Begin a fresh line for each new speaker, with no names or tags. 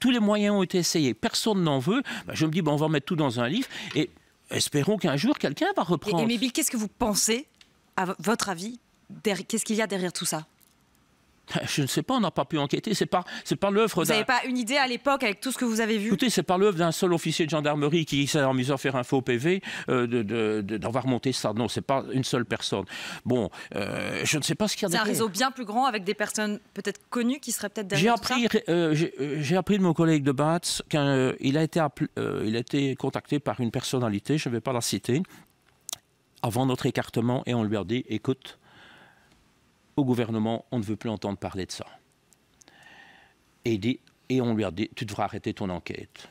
tous les moyens ont été essayés, personne n'en veut, bah, je me dis, bon, bah, on va mettre tout dans un livre et espérons qu'un jour quelqu'un va reprendre. Et,
mais qu'est-ce que vous pensez, à votre avis, qu'est-ce qu'il y a
derrière tout ça
Je ne sais pas, on n'a pas pu enquêter. C'est pas, c'est pas l'œuvre. Vous n'avez
pas une idée à l'époque avec tout ce que vous avez vu.
Écoutez, c'est pas l'œuvre d'un seul officier de gendarmerie qui s'est amusé à faire un faux PV euh, d'avoir de, monté ça. Non, c'est pas une seule personne. Bon, euh, je ne sais pas ce qu'il y a derrière. C'est un réseau
bien plus grand avec des personnes peut-être connues qui seraient peut-être derrière.
J'ai appris, euh, j'ai appris de mon collègue de Batz qu'il a été, il a été contacté par une personnalité. Je ne vais pas la citer avant notre écartement et on lui a dit écoute, au gouvernement, on ne veut plus entendre parler de ça. Et, et on lui a dit,
tu devras arrêter ton enquête.